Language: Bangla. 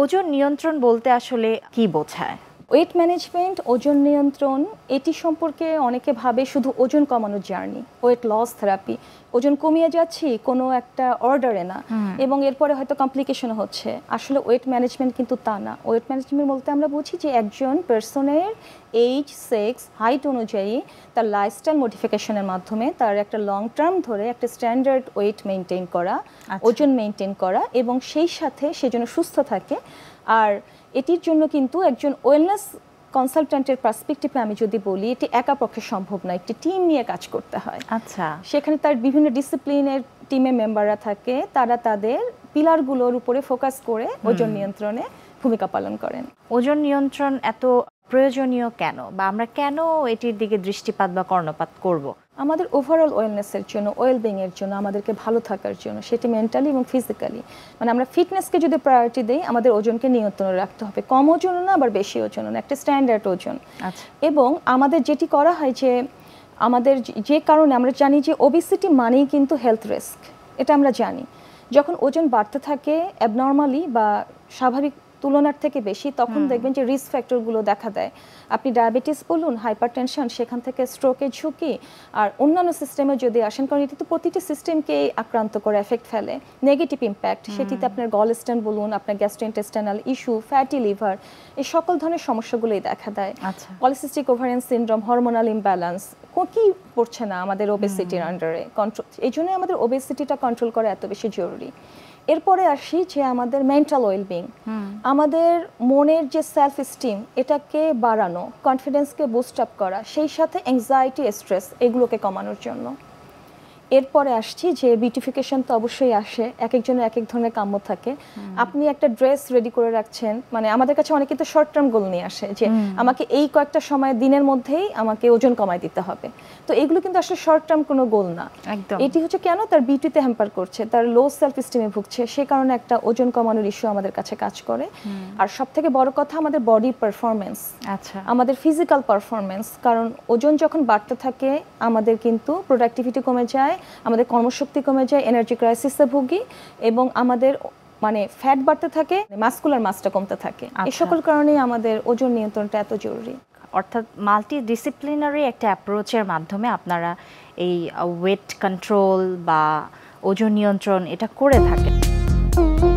ওজন নিয়ন্ত্রণ বলতে আসলে কি বোঝায় ওয়েট ম্যানেজমেন্ট ওজন নিয়ন্ত্রণ এটি সম্পর্কে অনেকে ভাবে শুধু ওজন কমানোর জার্নি ওয়েট লস থেরাপি ওজন কমিয়ে যাচ্ছি কোনো একটা অর্ডারে না এবং এরপরে হয়তো কমপ্লিকেশন হচ্ছে আসলে ওয়েট ম্যানেজমেন্ট কিন্তু তা না ওয়েট ম্যানেজমেন্ট বলতে আমরা বুঝি যে একজন পার্সনের এইজ সেক্স হাইট অনুযায়ী তার লাইফস্টাইল মডিফিকেশনের মাধ্যমে তার একটা লং টার্ম ধরে একটা স্ট্যান্ডার্ড ওয়েট মেনটেন করা আচ্ছা। ওজন মেনটেন করা এবং সেই সাথে সে যেন সুস্থ থাকে আর এটির জন্য কিন্তু একজন ওয়েলনেস কনসালটেন্টের পার্সপেক্টিভে আমি যদি বলি এটি একা পক্ষে সম্ভব না একটি টিম নিয়ে কাজ করতে হয় আচ্ছা সেখানে তার বিভিন্ন ডিসিপ্লিনের টিমে মেম্বাররা থাকে তারা তাদের পিলারগুলোর উপরে ফোকাস করে ওজন নিয়ন্ত্রণে ভূমিকা পালন করেন ওজন নিয়ন্ত্রণ এত প্রয়োজনীয় কেন বা আমরা কেন এটির দিকে দৃষ্টিপাত বা কর্ণপাত করবো আমাদের ওভারঅল ওয়েলনেসের জন্য ওয়েলবিংয়ের জন্য আমাদেরকে ভালো থাকার জন্য সেটি মেন্টালি এবং ফিজিক্যালি মানে আমরা ফিটনেসকে যদি প্রায়োরিটি দিই আমাদের ওজনকে নিয়ন্ত্রণে রাখতে হবে কম ওজন না আবার বেশি ওজন না একটা স্ট্যান্ডার্ড ওজন আচ্ছা। এবং আমাদের যেটি করা হয় যে আমাদের যে কারণে আমরা জানি যে ওবিসিটি মানেই কিন্তু হেলথ রিস্ক এটা আমরা জানি যখন ওজন বাড়তে থাকে অ্যাবনর্মালি বা স্বাভাবিক তুলনার থেকে বেশি তখন দেখবেন যে রিস্ক ফ্যাক্টরগুলো দেখা দেয় আপনি ডায়াবেটিস বলুন হাইপারটেনশন সেখান থেকে স্ট্রোকের ঝুঁকি আর অন্যান্য সিস্টেমে যদি আসেন কারণ এটি তো প্রতিটি সিস্টেমকেই আক্রান্ত করে এফেক্ট ফেলে নেগেটিভ ইম্প্যাক্ট সেটিতে আপনার গল স্টেন বলুন আপনার গ্যাস্ট্রোইন্টেস্টাইনাল ইস্যু ফ্যাটি লিভার এই সকল ধরনের সমস্যাগুলোই দেখা দেয় polycystic ovarian syndrome hormonal imbalance কি পড়ছে না আমাদের ওবেসিটির আন্ডারে কন্ট্রোল এই জন্য আমাদের ওবেসিটিটা কন্ট্রোল করা এত বেশি জরুরি এরপরে আসি যে আমাদের মেন্টাল ওয়েলবিং আমাদের মনের যে সেলফ স্টিম এটাকে বাড়ানো কনফিডেন্সকে বুস্ট আপ করা সেই সাথে অ্যাংজাইটি স্ট্রেস এগুলোকে কমানোর জন্য এরপরে আসছি যে বিউটিফিকেশন তো অবশ্যই আসে এক একজনের এক এক ধরনের কাম্য থাকে আপনি একটা ড্রেস রেডি করে রাখছেন মানে আমাদের কাছে অনেকে তো শর্ট টার্ম গোল নিয়ে আসে যে আমাকে এই কয়েকটা সময় দিনের মধ্যেই আমাকে ওজন কমায় দিতে হবে তো এগুলো কিন্তু আসলে শর্ট টার্ম কোনো গোল না এটি হচ্ছে কেন তার বিউটিতে হ্যাম্পার করছে তার লো সেলফ স্টিমে ভুগছে সে কারণে একটা ওজন কমানোর ইস্যু আমাদের কাছে কাজ করে আর সব থেকে বড় কথা আমাদের বডি পারফরমেন্স আচ্ছা আমাদের ফিজিক্যাল পারফরমেন্স কারণ ওজন যখন বাড়তে থাকে আমাদের কিন্তু প্রোডাক্টিভিটি কমে যায় আমাদের কর্মশক্তি কমে যায় এনার্জি ক্রাইসিসে ভুগি এবং আমাদের মানে ফ্যাট বাড়তে থাকে মাস্কুলার মাসটা কমতে থাকে এই আচ্ছা। সকল কারণেই আমাদের ওজন নিয়ন্ত্রণটা এত জরুরি অর্থাৎ মাল্টি ডিসিপ্লিনারি একটা অ্যাপ্রোচের মাধ্যমে আপনারা এই ওয়েট uh, কন্ট্রোল বা ওজন নিয়ন্ত্রণ এটা করে থাকেন